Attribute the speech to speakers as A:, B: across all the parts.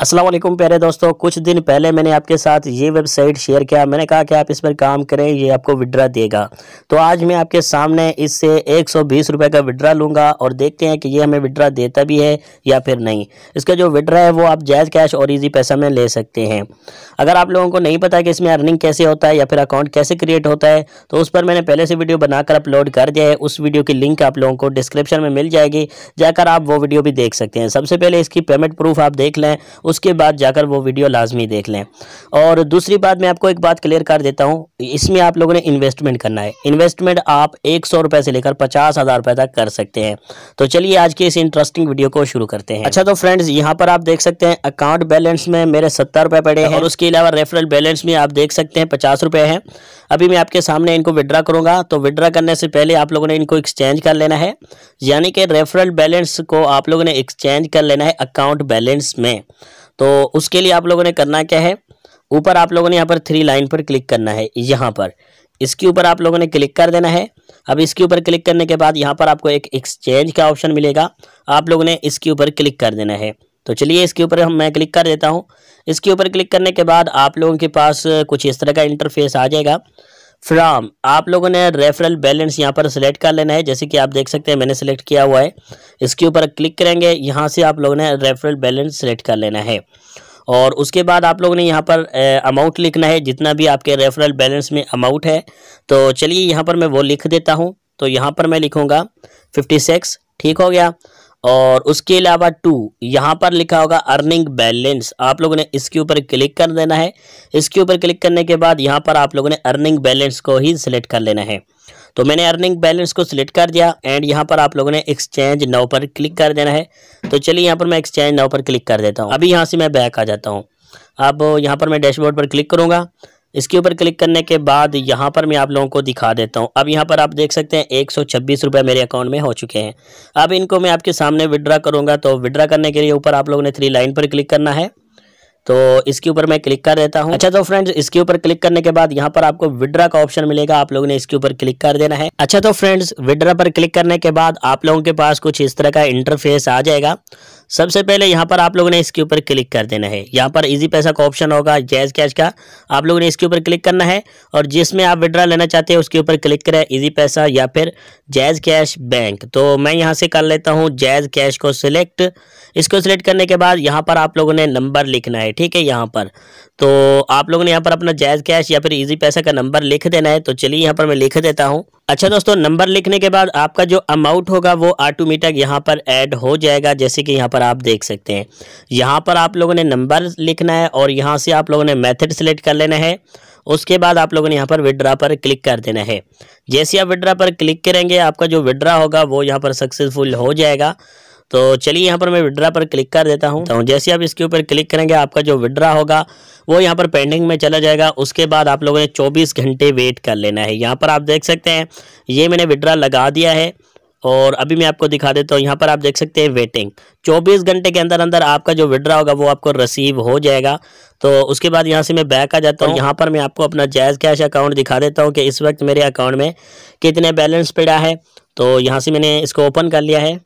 A: असलम प्यारे दोस्तों कुछ दिन पहले मैंने आपके साथ ये वेबसाइट शेयर किया मैंने कहा कि आप इस पर काम करें ये आपको विड्रा देगा तो आज मैं आपके सामने इससे एक सौ का विड्रा लूँगा और देखते हैं कि ये हमें विड्रा देता भी है या फिर नहीं इसका जो विड्रा है वो आप जायज़ कैश और ईजी पैसा में ले सकते हैं अगर आप लोगों को नहीं पता कि इसमें अर्निंग कैसे होता है या फिर अकाउंट कैसे क्रिएट होता है तो उस पर मैंने पहले से वीडियो बनाकर अपलोड कर दिया है उस वीडियो की लिंक आप लोगों को डिस्क्रिप्शन में मिल जाएगी जाकर आप वो वीडियो भी देख सकते हैं सबसे पहले इसकी पेमेंट प्रूफ आप देख लें उसके बाद जाकर वो वीडियो लाजमी देख लें और दूसरी बात मैं आपको एक बात क्लियर कर देता हूँ इसमें आप लोगों ने इन्वेस्टमेंट करना है इन्वेस्टमेंट आप एक सौ रुपये से लेकर पचास हज़ार रुपये तक कर सकते हैं तो चलिए आज की इस इंटरेस्टिंग वीडियो को शुरू करते हैं अच्छा तो फ्रेंड्स यहाँ पर आप देख सकते हैं अकाउंट बैलेंस में मेरे सत्तर रुपये पड़े हैं और उसके अलावा रेफरल बैलेंस में आप देख सकते हैं पचास रुपये हैं अभी मैं आपके सामने इनको विड्रा करूँगा तो विड्रा करने से पहले आप लोगों ने इनको एक्सचेंज कर लेना है यानी कि रेफरल बैलेंस को आप लोगों ने एक्सचेंज कर लेना है अकाउंट बैलेंस में तो उसके लिए आप लोगों ने करना क्या है ऊपर आप लोगों ने यहाँ पर थ्री लाइन पर क्लिक करना है यहाँ पर इसके ऊपर आप लोगों ने क्लिक कर देना है अब इसके ऊपर क्लिक करने के बाद यहाँ पर आपको एक एक्सचेंज का ऑप्शन मिलेगा आप लोगों ने इसके ऊपर क्लिक कर देना है तो चलिए इसके ऊपर हम मैं क्लिक कर देता हूँ इसके ऊपर क्लिक करने के बाद आप लोगों के पास कुछ इस तरह का इंटरफेस आ जाएगा फ्राम आप लोगों ने रेफरल बैलेंस यहाँ पर सेलेक्ट कर लेना है जैसे कि आप देख सकते हैं मैंने सेलेक्ट किया हुआ है इसके ऊपर क्लिक करेंगे यहाँ से आप लोगों ने रेफरल बैलेंस सेलेक्ट कर लेना है और उसके बाद आप लोगों ने यहाँ पर अमाउंट लिखना है जितना भी आपके रेफरल बैलेंस में अमाउंट है तो चलिए यहाँ पर मैं वो लिख देता हूँ तो यहाँ पर मैं लिखूँगा फिफ्टी सिक्स ठीक हो गया और उसके अलावा टू यहाँ पर लिखा होगा अर्निंग बैलेंस आप लोगों ने इसके ऊपर क्लिक कर देना है इसके ऊपर क्लिक करने के बाद यहाँ पर आप लोगों ने अर्निंग बैलेंस को ही सिलेक्ट कर लेना है तो मैंने अर्निंग बैलेंस को सिलेक्ट कर दिया एंड यहाँ पर आप लोगों ने एक्सचेंज नाव पर क्लिक कर देना है तो चलिए यहाँ पर मैं एक्सचेंज नाव पर क्लिक कर देता हूँ अभी यहाँ से मैं बैक आ जाता हूँ अब यहाँ पर मैं डैशबोर्ड पर क्लिक करूँगा इसके ऊपर क्लिक करने के बाद यहाँ पर मैं आप लोगों को दिखा देता हूँ अब यहाँ पर आप देख सकते हैं एक सौ मेरे अकाउंट में हो चुके हैं अब इनको मैं आपके सामने विड्रा करूँगा तो विड्रा करने के लिए ऊपर आप लोगों ने थ्री लाइन पर क्लिक करना है तो इसके ऊपर मैं क्लिक कर देता हूँ अच्छा तो फ्रेंड्स इसके ऊपर क्लिक करने के बाद यहाँ पर आपको विड्रा का ऑप्शन मिलेगा आप लोगों ने इसके ऊपर क्लिक कर देना है अच्छा तो फ्रेंड्स विड्रा पर क्लिक करने के बाद आप लोगों के पास कुछ इस तरह का इंटरफेस आ जाएगा सबसे पहले यहाँ पर आप लोगों ने इसके ऊपर क्लिक कर देना है यहाँ पर इजी पैसा का ऑप्शन होगा जैज कैश का आप लोगों ने इसके ऊपर क्लिक करना है और जिसमें आप विड्रा लेना चाहते हैं उसके ऊपर क्लिक करें इजी पैसा या फिर जैज कैश बैंक तो मैं यहाँ से कर लेता हूँ जैज कैश को सिलेक्ट इसको सिलेक्ट करने के बाद यहाँ पर आप लोगों ने नंबर लिखना है ठीक है यहाँ पर तो आप लोगों ने यहाँ पर अपना जायज़ कैश या फिर ईजी पैसा का नंबर लिख देना है तो चलिए यहाँ पर मैं लिख देता हूँ अच्छा दोस्तों नंबर लिखने के बाद आपका जो अमाउंट होगा वो ऑटोमेटिक यहाँ पर ऐड हो जाएगा जैसे कि यहाँ पर आप देख सकते हैं यहाँ पर आप लोगों ने नंबर लिखना है और यहाँ से आप लोगों ने मैथड सेलेक्ट कर लेना है उसके बाद आप लोगों ने यहाँ पर विड्रा पर क्लिक कर देना है जैसे आप विड्रा पर क्लिक करेंगे आपका जो विड्रा होगा वो यहाँ पर सक्सेसफुल हो जाएगा तो चलिए यहाँ पर मैं विड्रा पर क्लिक कर देता हूँ तो जैसे आप इसके ऊपर क्लिक करेंगे आपका जो विड्रा होगा वो यहाँ पर पेंडिंग में चला जाएगा उसके बाद आप लोगों ने चौबीस घंटे वेट कर लेना है यहाँ पर आप देख सकते हैं ये मैंने विड्रा लगा दिया है और अभी मैं आपको दिखा देता हूँ यहाँ पर आप देख सकते हैं वेटिंग 24 घंटे के अंदर अंदर आपका जो विड्रा होगा वो आपको रिसीव हो जाएगा तो उसके बाद यहाँ से मैं बैक आ जाता हूँ यहाँ पर मैं आपको अपना जायज़ कैश अकाउंट दिखा देता हूँ कि इस वक्त मेरे अकाउंट में कितने बैलेंस पड़ा है तो यहाँ से मैंने इसको ओपन कर लिया है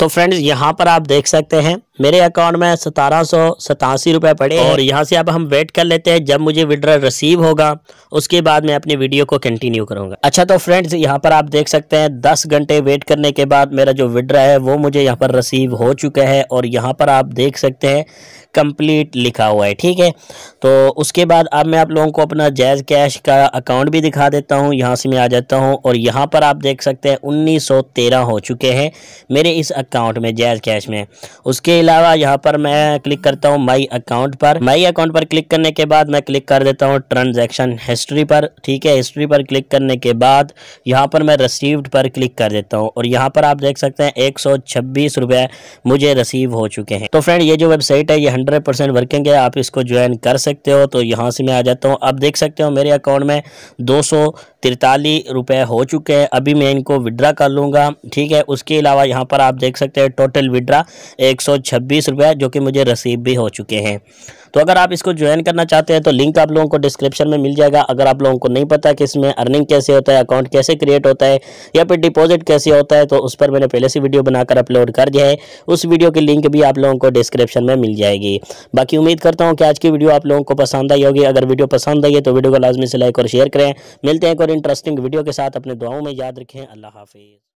A: तो फ्रेंड्स यहाँ पर आप देख सकते हैं मेरे अकाउंट में सतारह सौ सतासी रुपये पड़े और यहाँ से अब हम वेट कर लेते हैं जब मुझे विड्रा रिसीव होगा उसके बाद मैं अपनी वीडियो को कंटिन्यू करूँगा अच्छा तो फ्रेंड्स यहाँ पर आप देख सकते हैं दस घंटे वेट करने के बाद मेरा जो विड्रा है वो मुझे यहाँ पर रिसीव हो चुका है और यहाँ पर आप देख सकते हैं कंप्लीट लिखा हुआ है ठीक है तो उसके बाद अब मैं आप लोगों को अपना जैज़ कैश का अकाउंट भी दिखा देता हूँ यहाँ से मैं आ जाता हूँ और यहाँ पर आप देख सकते हैं उन्नीस हो चुके हैं मेरे इस अकाउंट में जैज़ कैश में उसके अलावा यहाँ पर मैं क्लिक करता हूँ माई अकाउंट पर माई अकाउंट पर क्लिक करने के बाद मैं क्लिक कर देता हूँ ट्रांजेक्शन हिस्ट्री पर ठीक है हिस्ट्री पर क्लिक करने के बाद यहाँ पर मैं रसीव्ड पर क्लिक कर देता हूँ और यहाँ पर आप देख सकते हैं एक सौ मुझे रिसीव हो चुके हैं तो फ्रेंड ये जो वेबसाइट है ये हंड्रेड वर्किंग है आप इसको ज्वाइन कर सकते हो तो यहाँ से मैं आ जाता हूँ आप देख सकते हो मेरे अकाउंट में दो सौ तिरतालीस रुपये हो चुके हैं अभी मैं इनको विड्रा कर लूँगा ठीक है उसके अलावा यहाँ पर आप देख सकते हैं टोटल विड्रा एक छब्बीस रुपये जो कि मुझे रसीव भी हो चुके हैं तो अगर आप इसको ज्वाइन करना चाहते हैं तो लिंक आप लोगों को डिस्क्रिप्शन में मिल जाएगा अगर आप लोगों को नहीं पता कि इसमें अर्निंग कैसे होता है अकाउंट कैसे क्रिएट होता है या फिर डिपॉजिट कैसे होता है तो उस पर मैंने पहले से वीडियो बनाकर अपलोड कर दिया है उस वीडियो की लिंक भी आप लोगों को डिस्क्रिप्शन में मिल जाएगी बाकी उम्मीद करता हूँ कि आज की वीडियो आप लोगों को पसंद आई होगी अगर वीडियो पसंद आई है तो वीडियो को लाजमी से लाइक और शेयर करें मिलते हैं एक और इंटरेस्टिंग वीडियो के साथ अपने दुआओं में याद रखें अल्लाह हाफिज़